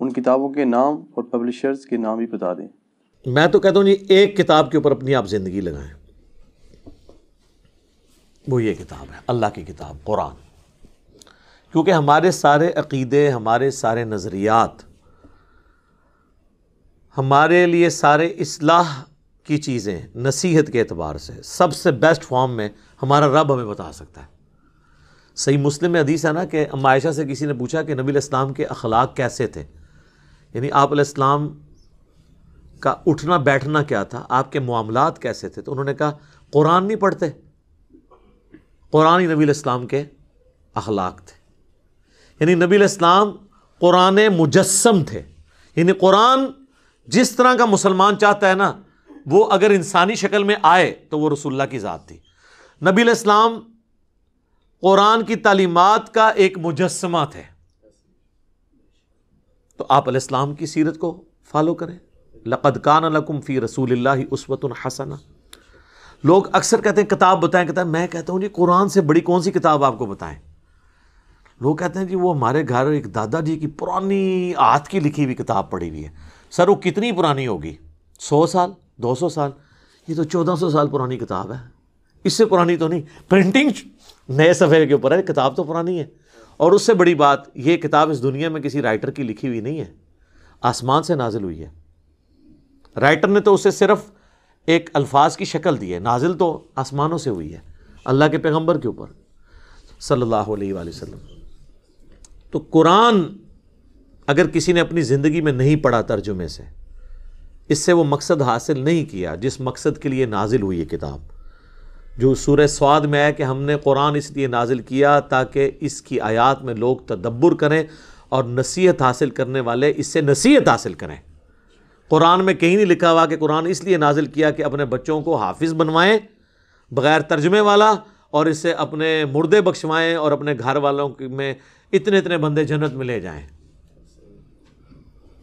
उन किताबों के नाम और पब्लिशर्स के नाम भी बता दें मैं तो कहता हूँ जी एक किताब के ऊपर अपनी आप ज़िंदगी लगाएं वो ये किताब है अल्लाह की किताब कुरान क्योंकि हमारे सारे अकीदे हमारे सारे नज़रियात हमारे लिए सारे इस्लाह की चीज़ें नसीहत के अतबार से सबसे बेस्ट फॉर्म में हमारा रब हमें बता सकता है सही मुस्लिम में हदीस है ना कि अमायशा से किसी ने पूछा कि नबी इस्लाम के अखलाक कैसे थे यानी आप इस्लाम का उठना बैठना क्या था आपके मामलत कैसे थे तो उन्होंने कहा कुरान नहीं पढ़ते कुरान ही नबी इस्लाम के अखलाक थे यानी नबी इस्लाम कुरान मुजस्म थे यानी कुरान जिस तरह का मुसलमान चाहता है ना वो अगर इंसानी शक्ल में आए तो वो रसुल्ला की ज़ात थी नबी इस्लाम कुरान की तालीमत का एक मुजस्मा थे तो आप अलैहिस्सलाम की सीरत को फॉलो करें लक़द कान लकुम फ़ी रसूल उसवत हसना लोग अक्सर कहते हैं किताब बताएं कहता है मैं कहता हूँ जी कुरान से बड़ी कौन सी किताब आपको बताएं लोग कहते हैं जी वो हमारे घर एक दादाजी की पुरानी हाथ की लिखी हुई किताब पड़ी हुई है सर वो कितनी पुरानी होगी सौ साल दो सौ साल ये तो चौदह सौ साल पुरानी किताब है इससे पुरानी तो नहीं प्रिंटिंग नए सफ़े के ऊपर है किताब तो पुरानी है और उससे बड़ी बात यह किताब इस दुनिया में किसी राइटर की लिखी हुई नहीं है आसमान से नाजिल हुई है राइटर ने तो उसे सिर्फ एक अल्फाज की शक्ल दी है नाजिल तो आसमानों से हुई है अल्लाह के पैगम्बर के ऊपर सल्लल्लाहु अलैहि वसल्लम तो कुरान अगर किसी ने अपनी ज़िंदगी में नहीं पढ़ा तर्जुमे से इससे वो मकसद हासिल नहीं किया जिस मकसद के लिए नाजिल हुई ये किताब जो सूर स्वाद में आया कि हमने कुरान इसलिए नाजिल किया ताकि इसकी आयात में लोग तदब्बर करें और नसीहत हासिल करने वाले इससे नसीहत हासिल करें कुरान में कहीं नहीं लिखा हुआ कि कुरान इसलिए नाजिल किया कि अपने बच्चों को हाफिज़ बनवाएं बग़ैर तर्जमे वाला और इससे अपने मुर्दे बख्शवाएं और अपने घर वालों में इतने इतने बंदे जन्नत में ले जाएं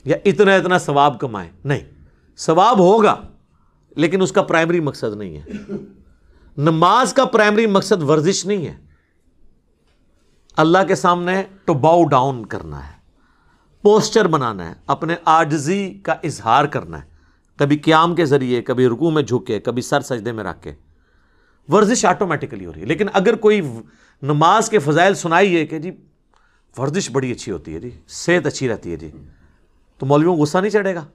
या इतना इतना सवाब कमाएं नहीं सवाब होगा लेकिन उसका प्राइमरी मकसद नहीं है नमाज का प्राइमरी मकसद वर्जिश नहीं है अल्लाह के सामने टू बाउ डाउन करना है पोस्चर बनाना है अपने आजजी का इजहार करना है कभी क्याम के ज़रिए कभी रुकू में झुके कभी सर सजदे में रख के वर्जिश ऑटोमेटिकली हो रही है लेकिन अगर कोई नमाज के फ़जाइल सुनाइए कि जी वर्जिश बड़ी अच्छी होती है जी सेहत अच्छी रहती है जी तो मौलवी को गुस्सा नहीं चढ़ेगा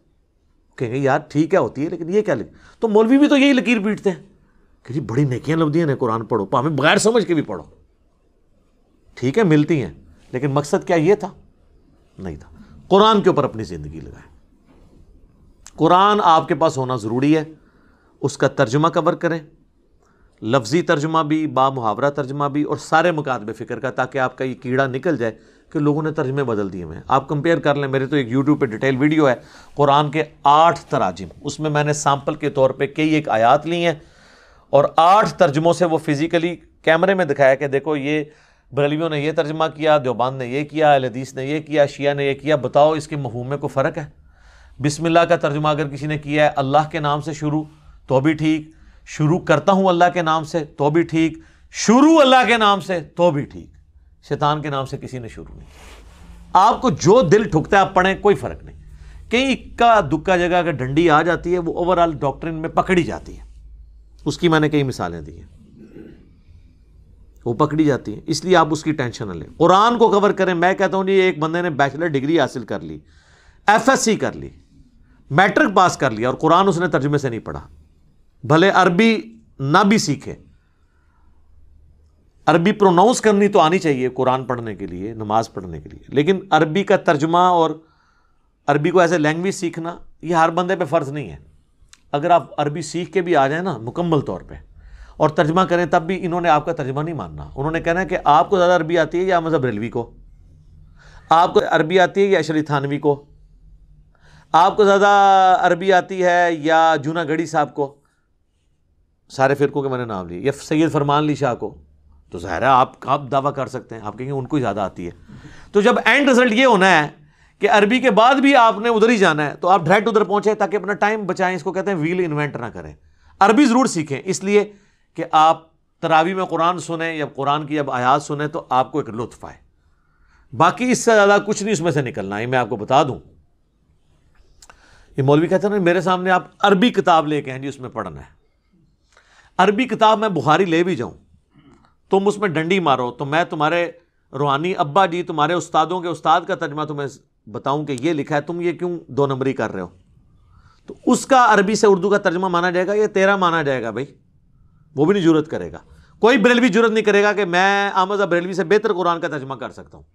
कहेंगे यार ठीक है होती है लेकिन ये क्या लिख तो मौलवी भी तो यही लकीर पीटते हैं कि जी बड़ी नेकियां लभदियाँ ने कुरान पढ़ो भावें बगैर समझ के भी पढ़ो ठीक है मिलती हैं लेकिन मकसद क्या ये था नहीं था कुरान के ऊपर अपनी ज़िंदगी लगाएं कुरान आपके पास होना ज़रूरी है उसका तर्जमा कवर करें लफ्ज़ी तर्जमा भी बा मुहावरा तर्जमा भी और सारे मकातब फ़िक्र का ताकि आपका ये कीड़ा निकल जाए कि लोगों ने तर्जमे बदल दिए हुए हैं आप कंपेयर कर लें मेरे तो एक यूट्यूब पे डिटेल वीडियो है कुरान के आठ तराजिम उसमें मैंने सैम्पल के तौर पे कई एक आयात ली हैं और आठ तर्जमों से वो फिज़िकली कैमरे में दिखाया कि देखो ये बरेलियों ने यह तर्जमा किया देवबान ने यह किया अलदीस ने यह किया शिया ने यह किया बताओ इसके में को फ़र्क है बिसमिल्ला का तर्जुमा अगर किसी ने किया है अल्लाह के नाम से शुरू तो भी ठीक शुरू करता हूँ अल्लाह के नाम से तो भी ठीक शुरू अल्लाह के नाम से तो भी ठीक शैतान के नाम से किसी ने शुरू नहीं किया आपको जो दिल ठुकता है आप पढ़ें कोई फ़र्क नहीं कहीं इक्का दुक्का जगह अगर डंडी आ जाती है वो ओवरऑल डॉक्टर में पकड़ी जाती है उसकी मैंने कई मिसालें दी हैं वो पकड़ी जाती हैं इसलिए आप उसकी टेंशन न लें कुरान को कवर करें मैं कहता हूँ जी एक बंदे ने बैचलर डिग्री हासिल कर ली एफएससी कर ली मैट्रिक पास कर लिया और कुरान उसने तर्जमे से नहीं पढ़ा भले अरबी ना भी सीखे अरबी प्रोनाउंस करनी तो आनी चाहिए कुरान पढ़ने के लिए नमाज पढ़ने के लिए लेकिन अरबी का तर्जमा और अरबी को ऐसे लैंग्वेज सीखना ये हर बंदे पे फ़र्ज़ नहीं है अगर आप अरबी सीख के भी आ जाए ना मुकम्मल तौर पर और तर्जमा करें तब भी इन्होंने आपका तर्जमा नहीं मानना उन्होंने कहना है कि आपको ज़्यादा अरबी आती है या मज़हब रेलवी को आपको अरबी आती है या अशरी थानवी को आपको ज़्यादा अरबी आती है या जूनागढ़ी साहब को सारे फ़िरकों के मैंने नाम लिए या सैयद फरमान अली शाह को तो ज़ाहिर है आप आप दावा कर सकते हैं आप कहेंगे उनको ही ज़्यादा आती है तो जब एंड रिज़ल्ट ये होना है कि अरबी के बाद भी आपने उधर ही जाना है तो आप डायरेक्ट उधर पहुंचे ताकि अपना टाइम बचाएं इसको कहते हैं व्हील इन्वेंट ना करें अरबी ज़रूर सीखें इसलिए कि आप तरावी में कुरान सुने या कुरान की जब आयात सुने तो आपको एक लुत्फ आए बाकी इससे ज़्यादा कुछ नहीं उसमें से निकलना है मैं आपको बता दूँ ये मौलवी कहते हैं मेरे सामने आप अरबी किताब लेके हैं जी उसमें पढ़ना है अरबी किताब मैं बुखारी ले भी जाऊँ तुम उसमें डंडी मारो तो मैं तुम्हारे रूहानी अब्बा जी तुम्हारे उस्तादों के उस्ताद का तर्जमा तुम्हें बताऊं कि ये लिखा है तुम ये क्यों दो नंबरी कर रहे हो तो उसका अरबी से उर्दू का तर्जमा माना जाएगा या तेरा माना जाएगा भाई वो भी नहीं जरूरत करेगा कोई बरेलवी जरूरत नहीं करेगा कि मैं आमजा बरेलवी से बेहतर कुरान का तर्जमा कर सकता हूँ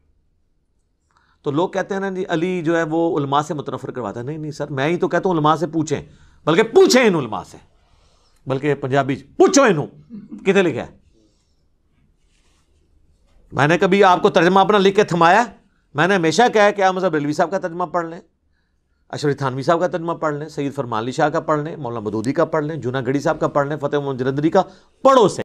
तो लोग कहते हैं ना जी अली जो है वो उलमा से मुतनफर करवाता है नहीं नहीं सर मैं ही तो कहता हूँ उलमा से पूछें बल्कि पूछे इन उलमा से बल्कि पंजाबी पूछो इन कितने लिखा है मैंने कभी आपको तर्जमा अपना लिख के थमाया मैंने हमेशा कहा कि आप मजहब रेलवी साहब का तर्जमा पढ़ लें अशरफ थानवी साहब का तर्जमा पढ़ लें सैद फरमानी शाह का पढ़ लें मौलाना बदूदी का पढ़ लें जूनागढ़ी साहब का पढ़ लें फतेह मोहम्मद जरंदरी का पढ़ो से